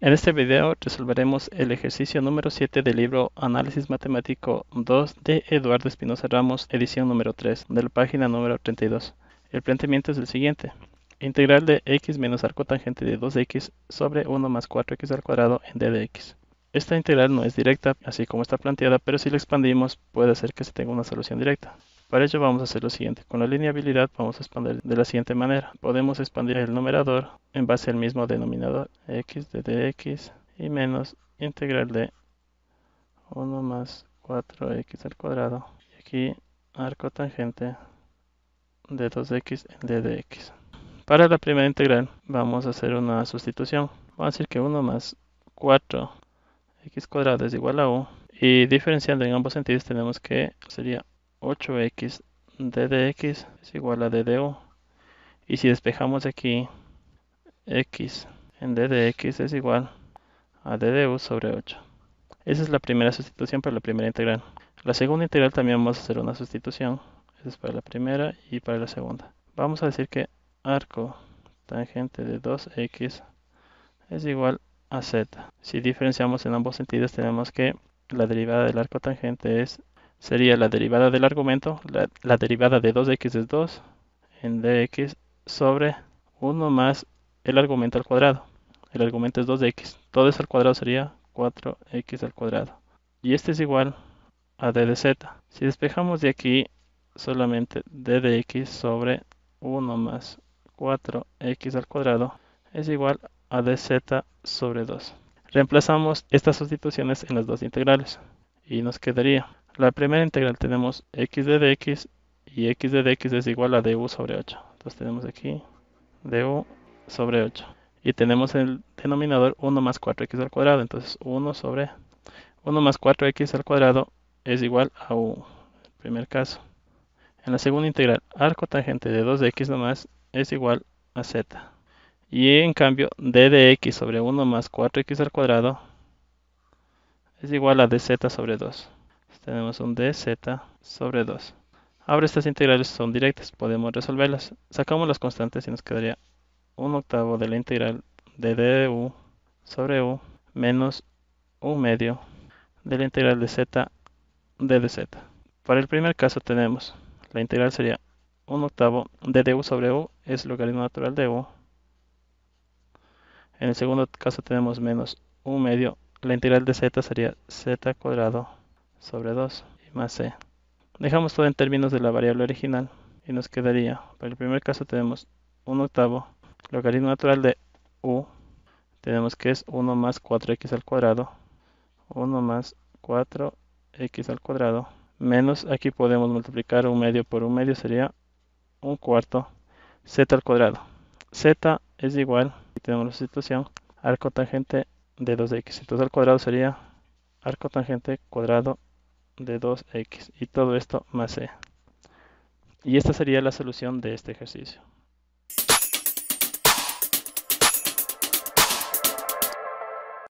En este video resolveremos el ejercicio número 7 del libro Análisis Matemático 2 de Eduardo Espinosa Ramos, edición número 3, de la página número 32. El planteamiento es el siguiente. Integral de x menos arco tangente de 2x sobre 1 más 4x al cuadrado en d de x. Esta integral no es directa, así como está planteada, pero si la expandimos puede ser que se tenga una solución directa. Para ello vamos a hacer lo siguiente. Con la lineabilidad vamos a expandir de la siguiente manera. Podemos expandir el numerador en base al mismo denominador x de dx y menos integral de 1 más 4x al cuadrado. Y aquí arco tangente de 2x en d dx. Para la primera integral vamos a hacer una sustitución. Vamos a decir que 1 más 4x cuadrado es igual a u. Y diferenciando en ambos sentidos tenemos que sería 8x x es igual a ddo. Y si despejamos aquí, x en x es igual a ddu sobre 8. Esa es la primera sustitución para la primera integral. La segunda integral también vamos a hacer una sustitución. es para la primera y para la segunda. Vamos a decir que arco tangente de 2x es igual a z. Si diferenciamos en ambos sentidos tenemos que la derivada del arco tangente es sería la derivada del argumento, la, derivada de 2x es 2 en dx sobre 1 más el argumento al cuadrado. El argumento es 2x. Todo eso al cuadrado sería 4x al cuadrado. Y este es igual a d de z. Si despejamos de aquí solamente d sobre 1 más 4x al cuadrado es igual a dz sobre 2. Reemplazamos estas sustituciones en las dos integrales y nos quedaría la primera integral tenemos x de dx y x de dx es igual a du sobre 8. Entonces tenemos aquí du sobre 8. Y tenemos el denominador 1 más 4x al cuadrado. Entonces 1 sobre 1 más 4x al cuadrado es igual a u. primer caso. En la segunda integral, arco tangente de 2x nomás es igual a z. Y en cambio, d de sobre 1 más 4x al cuadrado es igual a dz sobre 2 tenemos un dz sobre 2. Ahora estas integrales son directas, podemos resolverlas. Sacamos las constantes y nos quedaría 1 octavo de la integral de du sobre u menos 1 medio de la integral de z de dz. Para el primer caso tenemos, la integral sería 1 octavo de du sobre u es logaritmo natural de u. En el segundo caso tenemos menos 1 medio, la integral de z sería z cuadrado sobre 2 y más c. E. Dejamos todo en términos de la variable original y nos quedaría, para el primer caso tenemos un octavo, logaritmo natural de u, tenemos que es 1 más 4x al cuadrado, 1 más 4x al cuadrado, menos aquí podemos multiplicar un medio por un medio sería un cuarto z al cuadrado. z es igual, y tenemos la sustitución, arco tangente de 2x, entonces al cuadrado sería arco tangente cuadrado de 2x y todo esto más c. Eh, y esta sería la solución de este ejercicio.